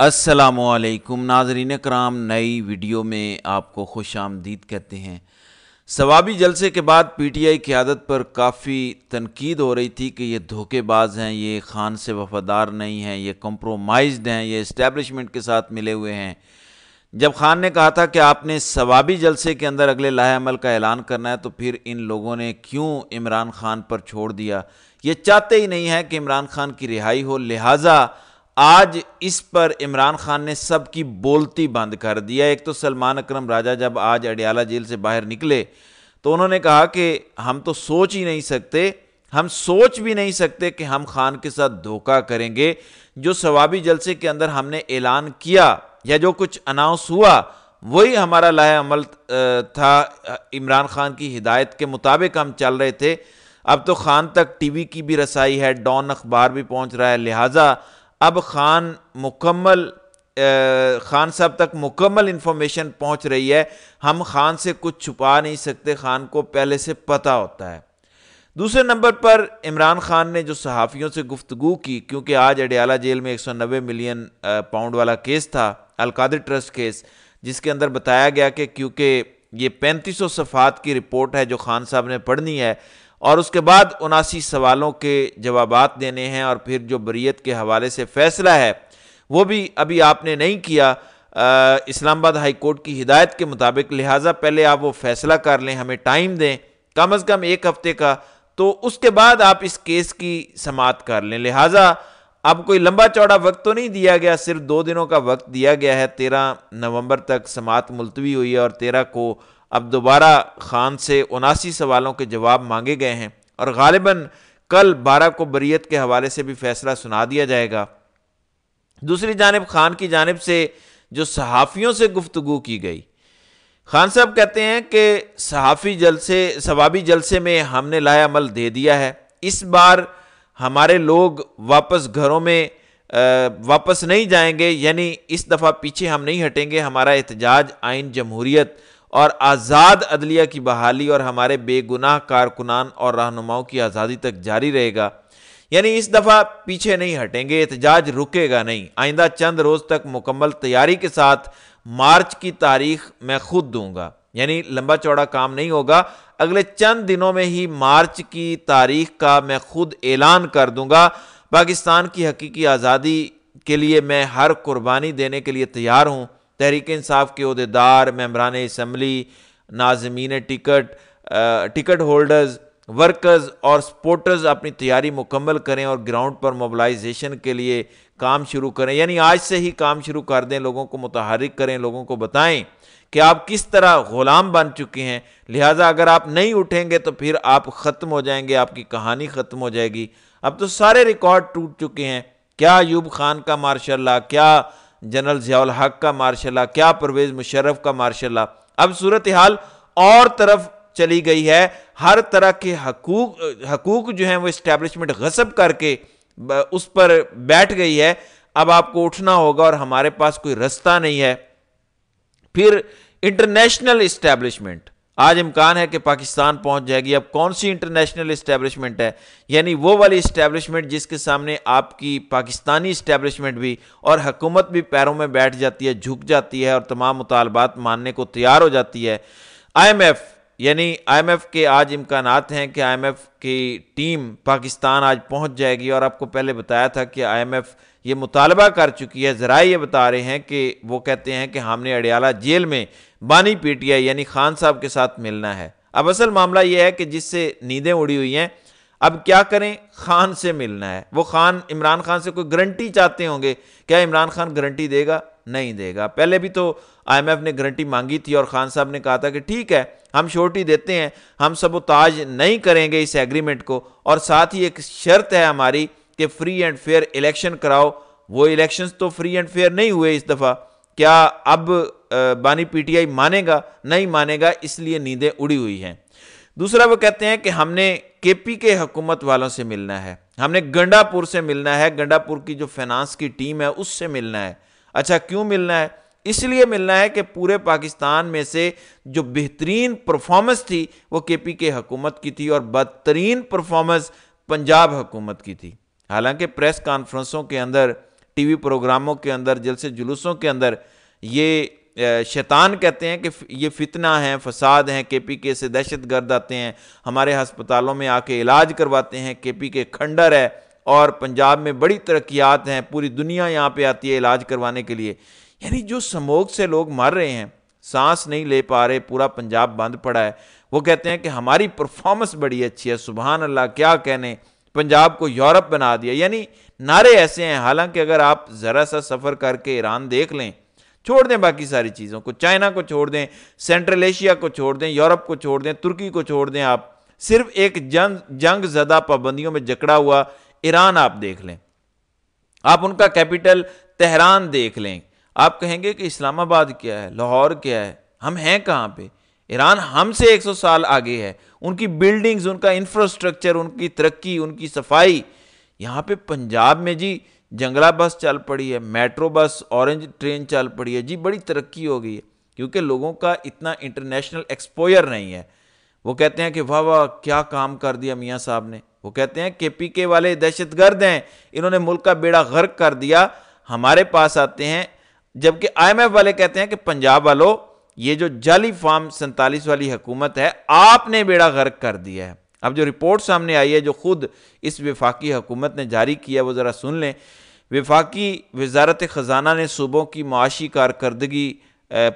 असलकुम नाजरीन कराम नई वीडियो में आपको खुश आमदीद कहते हैं सवाबी जलसे के बाद पी टी आई की आदत पर काफ़ी तनकीद हो रही थी कि ये धोखेबाज हैं ये खान से वफादार नहीं हैं ये कम्प्रोमाइज़ हैं ये इस्टेबलिशमेंट के साथ मिले हुए हैं जब खान ने कहा था कि आपने सवाबी जलसे के अंदर अगले लाहेमल का ऐलान करना है तो फिर इन लोगों ने क्यों इमरान खान पर छोड़ दिया ये चाहते ही नहीं हैं कि इमरान खान की रिहाई हो लिहाजा आज इस पर इमरान खान ने सबकी बोलती बंद कर दिया एक तो सलमान अकरम राजा जब आज अडियाला जेल से बाहर निकले तो उन्होंने कहा कि हम तो सोच ही नहीं सकते हम सोच भी नहीं सकते कि हम खान के साथ धोखा करेंगे जो सवाबी जलसे के अंदर हमने ऐलान किया या जो कुछ अनाउंस हुआ वही हमारा लाह अमल था इमरान खान की हिदायत के मुताबिक हम चल रहे थे अब तो खान तक टीवी की भी रसाई है डॉन अखबार भी पहुंच रहा है लिहाजा अब खान मुकम्मल खान साहब तक मुकम्मल इन्फॉर्मेशन पहुंच रही है हम खान से कुछ छुपा नहीं सकते खान को पहले से पता होता है दूसरे नंबर पर इमरान खान ने जो सहाफ़ियों से गुफ्तगु की क्योंकि आज अडियाला जेल में 190 मिलियन पाउंड वाला केस था अलकाद ट्रस्ट केस जिसके अंदर बताया गया कि क्योंकि ये 3500 सफ़ात की रिपोर्ट है जो खान साहब ने पढ़नी है और उसके बाद उनासी सवालों के जवाब देने हैं और फिर जो बरीत के हवाले से फैसला है वो भी अभी आपने नहीं किया इस्लामाबाद हाई कोर्ट की हिदायत के मुताबिक लिहाजा पहले आप वो फैसला कर लें हमें टाइम दें कम अज़ कम एक हफ़्ते का तो उसके बाद आप इस केस की समात कर लें लिहाजा अब कोई लंबा चौड़ा वक्त तो नहीं दिया गया सिर्फ दो दिनों का वक्त दिया गया है तेरह नवंबर तक समात मुलतवी हुई है और तेरह को अब दोबारा खान से उनासी सवालों के जवाब मांगे गए हैं और गालिबा कल बारह को बरीत के हवाले से भी फैसला सुना दिया जाएगा दूसरी जानब खान की जानब से जो सहाफ़ियों से गुफ्तु की गई खान साहब कहते हैं कि सहाफ़ी जलसे सवाबी जलसे में हमने लायामल दे दिया है इस बार हमारे लोग वापस घरों में वापस नहीं जाएंगे यानी इस दफ़ा पीछे हम नहीं हटेंगे हमारा एहतजाज आइन जमहूरीत और आज़ाद अदलिया की बहाली और हमारे बेगुनाह कारकुनान और रहनुमाओं की आज़ादी तक जारी रहेगा यानी इस दफ़ा पीछे नहीं हटेंगे एहतजाज रुकेगा नहीं आइंदा चंद रोज़ तक मुकम्मल तैयारी के साथ मार्च की तारीख मैं खुद दूंगा यानी लंबा चौड़ा काम नहीं होगा अगले चंद दिनों में ही मार्च की तारीख का मैं खुद ऐलान कर दूंगा पाकिस्तान की हकीकी आज़ादी के लिए मैं हर कुर्बानी देने के लिए तैयार हूँ तहरीक इंसाफ के अहदेदार मम्बरान इसम्बली नाजमीन टिकट टिकट होल्डर्स वर्कर्स और सपोर्टर्स अपनी तैयारी मुकम्मल करें और ग्राउंड पर मोबलाइजेशन के लिए काम शुरू करें यानी आज से ही काम शुरू कर दें लोगों को मुतहरक करें लोगों को बताएं कि आप किस तरह ग़ुलाम बन चुके हैं लिहाजा अगर आप नहीं उठेंगे तो फिर आप ख़त्म हो जाएंगे आपकी कहानी ख़त्म हो जाएगी अब तो सारे रिकॉर्ड टूट चुके हैं क्या यूब खान का मार्शल क्या जनरल जियाल हक का मार्शला क्या परवेज़ मुशर्रफ का मार्शला अब सूरत हाल और तरफ चली गई है हर तरह के हकूक हकूक जो हैं वो इस्टेब्लिशमेंट गसब करके उस पर बैठ गई है अब आपको उठना होगा और हमारे पास कोई रास्ता नहीं है फिर इंटरनेशनल इस्टेब्लिशमेंट आज इम्कान है कि पाकिस्तान पहुंच जाएगी अब कौन सी इंटरनेशनल इस्टेब्लिशमेंट है यानी वो वाली इस्टेब्लिशमेंट जिसके सामने आपकी पाकिस्तानी इस्टेब्लिशमेंट भी और हकूमत भी पैरों में बैठ जाती है झुक जाती है और तमाम मुतालबात मानने को तैयार हो जाती है आईएमएफ यानी आईएमएफ के आज इम्कान हैं कि आईएमएफ की टीम पाकिस्तान आज पहुंच जाएगी और आपको पहले बताया था कि आईएमएफ ये मुतालबा कर चुकी है ज़रा ये बता रहे हैं कि वो कहते हैं कि हमने अडियाला जेल में बानी पीटिया यानी खान साहब के साथ मिलना है अब असल मामला ये है कि जिससे नींदें उड़ी हुई हैं अब क्या करें खान से मिलना है वो खान इमरान खान से कोई गारंटी चाहते होंगे क्या इमरान खान गारंटी देगा नहीं देगा पहले भी तो आईएमएफ ने गारंटी मांगी थी और खान साहब ने कहा था कि ठीक है हम शोटी देते हैं हम सबोताज नहीं करेंगे इस एग्रीमेंट को और साथ ही एक शर्त है हमारी कि फ्री एंड फेयर इलेक्शन कराओ वो इलेक्शंस तो फ्री एंड फेयर नहीं हुए इस दफ़ा क्या अब बानी पीटीआई मानेगा नहीं मानेगा इसलिए नींदें उड़ी हुई हैं दूसरा वो कहते हैं कि हमने केपी के हुकूमत वालों से मिलना है हमने गंडापुर से मिलना है गंडापुर की जो फाइनेंस की टीम है उससे मिलना है अच्छा क्यों मिलना है इसलिए मिलना है कि पूरे पाकिस्तान में से जो बेहतरीन परफॉर्मेंस थी वो केपी के हुकूमत की थी और बदतरीन परफॉर्मेंस पंजाब हुकूमत की थी हालांकि प्रेस कॉन्फ्रेंसों के अंदर टीवी प्रोग्रामों के अंदर जलसे जुलूसों के अंदर ये शैतान कहते हैं कि ये फितना है फसाद हैं के पी के से दहशत गर्द आते हैं हमारे हस्पतालों में आके इलाज करवाते हैं के पी के खंडर है और पंजाब में बड़ी तरक्यात हैं पूरी दुनिया यहाँ पे आती है इलाज करवाने के लिए यानी जो समोग से लोग मर रहे हैं सांस नहीं ले पा रहे पूरा पंजाब बंद पड़ा है वो कहते हैं कि हमारी परफॉर्मेंस बड़ी अच्छी है सुबहान अल्लाह क्या कहने पंजाब को यूरोप बना दिया यानी नारे ऐसे हैं हालांकि अगर आप ज़रा सा सफ़र करके ईरान देख लें छोड़ दें बाकी सारी चीज़ों को चाइना को छोड़ दें सेंट्रल एशिया को छोड़ दें यूरोप को छोड़ दें तुर्की को छोड़ दें आप सिर्फ एक जंग जंग ज़दा पाबंदियों में जकड़ा हुआ ईरान आप देख लें आप उनका कैपिटल तेहरान देख लें आप कहेंगे कि इस्लामाबाद क्या है लाहौर क्या है हम हैं कहाँ पे ईरान हमसे 100 साल आगे है उनकी बिल्डिंग्स उनका इंफ्रास्ट्रक्चर उनकी तरक्की उनकी सफाई यहाँ पे पंजाब में जी जंगला बस चल पड़ी है मेट्रो बस ऑरेंज ट्रेन चल पड़ी है जी बड़ी तरक्की हो गई है क्योंकि लोगों का इतना इंटरनेशनल एक्सपोयर नहीं है वो कहते हैं कि वाह वाह क्या काम कर दिया मियाँ साहब ने वो कहते हैं के पी के वाले दहशत गर्द हैं इन्होंने मुल्क का बेड़ा गर्क कर दिया हमारे पास आते हैं जबकि आईएमएफ वाले कहते हैं कि पंजाब वालों ये जो जाली फार्म सैंतालीस वाली हुकूमत है आपने बेड़ा गर्क कर दिया है अब जो रिपोर्ट सामने आई है जो खुद इस विफाकी हुकूमत ने जारी किया वो ज़रा सुन लें विफाकी वजारत ख़जाना ने सूबों की माशी कारकर्दगी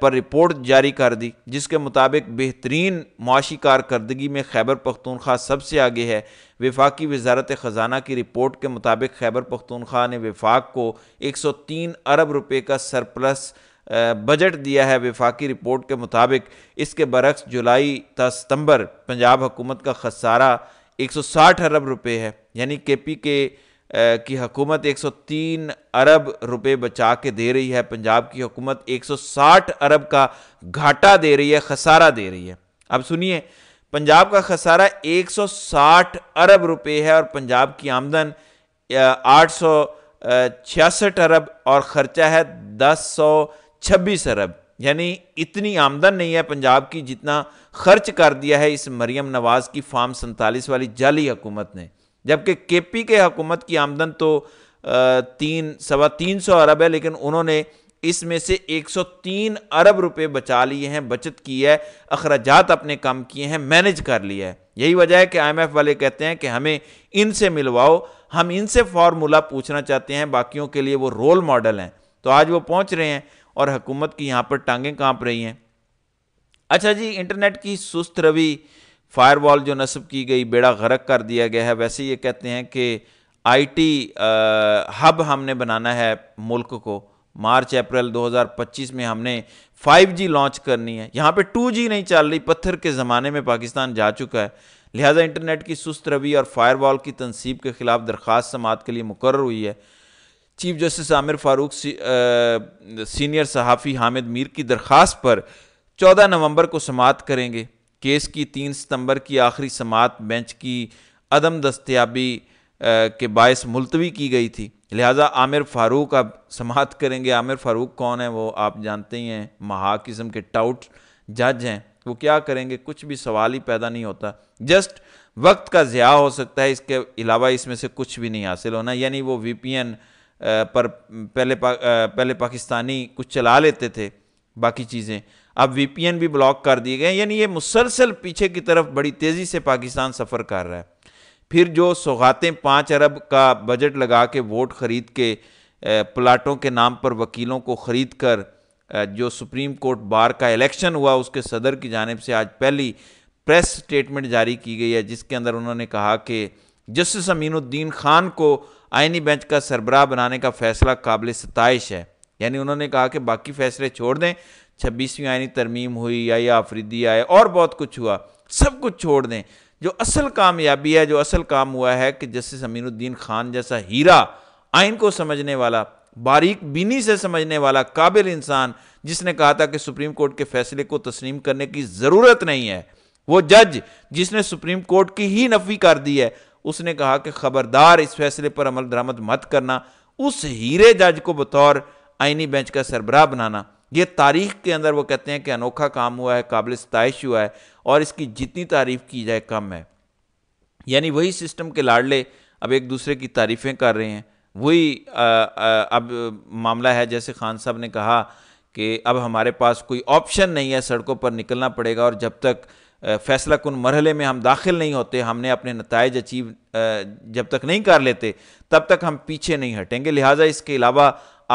पर रिपोर्ट जारी कर दी जिसके मुताबिक बेहतरीन मुआशी कारकर्दगी में खैबर पख्तूनख्वा सबसे आगे है विफाकी वजारत ख़जाना की रिपोर्ट के मुताबिक खैबर पख्तूनख्वा ने विफाक को एक सौ तीन अरब रुपये का सरप्लस बजट दिया है विफाकी रिपोर्ट के मुताबिक इसके बरक्स जुलाई त सितंबर पंजाब हुकूमत का खसारा 160 अरब रुपए है यानी के पी के की हकूमत 103 अरब रुपए बचा के दे रही है पंजाब की हुकूमत 160 अरब का घाटा दे रही है खसारा दे रही है अब सुनिए पंजाब का खसारा 160 अरब रुपए है और पंजाब की आमदन आठ सौ छियासठ अरब और ख़र्चा है दस सौ छब्बीस अरब यानी इतनी आमदन नहीं है पंजाब की जितना खर्च कर दिया है इस मरियम नवाज़ की फार्म सैंतालीस वाली जाली हुकूमत ने जबकि के पी के हुकूमत की आमदन तो तीन सवा तीन सौ अरब है लेकिन उन्होंने इसमें से 103 अरब रुपए बचा लिए हैं बचत की है अखराज अपने काम किए हैं मैनेज कर लिया है यही वजह है कि आईएमएफ वाले कहते हैं कि हमें इनसे मिलवाओ हम इनसे फार्मूला पूछना चाहते हैं बाकियों के लिए वो रोल मॉडल हैं तो आज वो पहुंच रहे हैं और हुकूमत की यहाँ पर टांगें कांप रही हैं अच्छा जी इंटरनेट की सुस्त रवि फायरवॉल जो नस्ब की गई बेड़ा गरक कर दिया गया है वैसे ये कहते हैं कि आईटी हब हमने बनाना है मुल्क को मार्च अप्रैल 2025 में हमने 5G लॉन्च करनी है यहाँ पे 2G नहीं चल रही पत्थर के ज़माने में पाकिस्तान जा चुका है लिहाजा इंटरनेट की सुस्त रवि और फायरवॉल की तनसीब के खिलाफ दरख्वास्त समात के लिए मुकर हुई है चीफ जस्टिस आमिर फारूक सी, आ, सीनियर सहाफ़ी हामिद मीर की दरख्वास्त पर 14 नवंबर को समात करेंगे केस की तीन सितंबर की आखिरी समात बेंच की अदम दस्तियाबी के बायस मुलतवी की गई थी लिहाजा आमिर फ़ारूक अब समात करेंगे आमिर फ़ारूक कौन है वो आप जानते ही हैं महा किस्म के टाउट जज हैं वो क्या करेंगे कुछ भी सवाल ही पैदा नहीं होता जस्ट वक्त का ज़्या हो सकता है इसके अलावा इसमें से कुछ भी नहीं हासिल होना यानी वो वी पी एन पर पहले पा, पहले पाकिस्तानी कुछ चला लेते थे बाकी चीज़ें अब वी भी ब्लॉक कर दिए गए यानी ये मुसलसल पीछे की तरफ बड़ी तेज़ी से पाकिस्तान सफ़र कर रहा है फिर जो सौगातें पाँच अरब का बजट लगा के वोट ख़रीद के प्लाटों के नाम पर वकीलों को ख़रीद कर जो सुप्रीम कोर्ट बार का इलेक्शन हुआ उसके सदर की जानब से आज पहली प्रेस स्टेटमेंट जारी की गई है जिसके अंदर उन्होंने कहा कि जस्टिस अमीनुद्दीन खान को आइनी बेंच का सरबराह बनाने का फैसला काबिल सतश है यानी उन्होंने कहा कि बाकी फैसले छोड़ दें छब्बीसवीं आइनी तरमीम हुई या या आफरीदी आए और बहुत कुछ हुआ सब कुछ छोड़ दें जो असल कामयाबी है जो असल काम हुआ है कि जस्टिस अमीनुद्दीन खान जैसा हीरा आइन को समझने वाला बारीक बीनी से समझने वाला काबिल इंसान जिसने कहा था कि सुप्रीम कोर्ट के फैसले को तस्लीम करने की ज़रूरत नहीं है वो जज जिसने सुप्रीम कोर्ट की ही नफी कर दी है उसने कहा कि खबरदार इस फैसले पर अमल दरामद मत करना उस हीरे जज को बतौर आइनी बेंच का सरबराह बनाना यह तारीख के अंदर वो कहते हैं कि अनोखा काम हुआ है काबिल स्तश हुआ है और इसकी जितनी तारीफ की जाए कम है यानी वही सिस्टम के लाडले अब एक दूसरे की तारीफ़ें कर रहे हैं वही अब मामला है जैसे खान साहब ने कहा कि अब हमारे पास कोई ऑप्शन नहीं है सड़कों पर निकलना पड़ेगा और जब तक फैसला कन मरहले में हम दाखिल नहीं होते हमने अपने नतज अचीव जब तक नहीं कर लेते तब तक हम पीछे नहीं हटेंगे लिहाजा इसके अलावा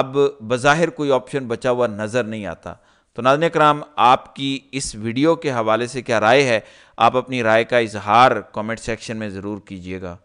अब बज़ाहिर कोई ऑप्शन बचा हुआ नज़र नहीं आता तो नाजन कराम आपकी इस वीडियो के हवाले से क्या राय है आप अपनी राय का इजहार कमेंट सेक्शन में ज़रूर कीजिएगा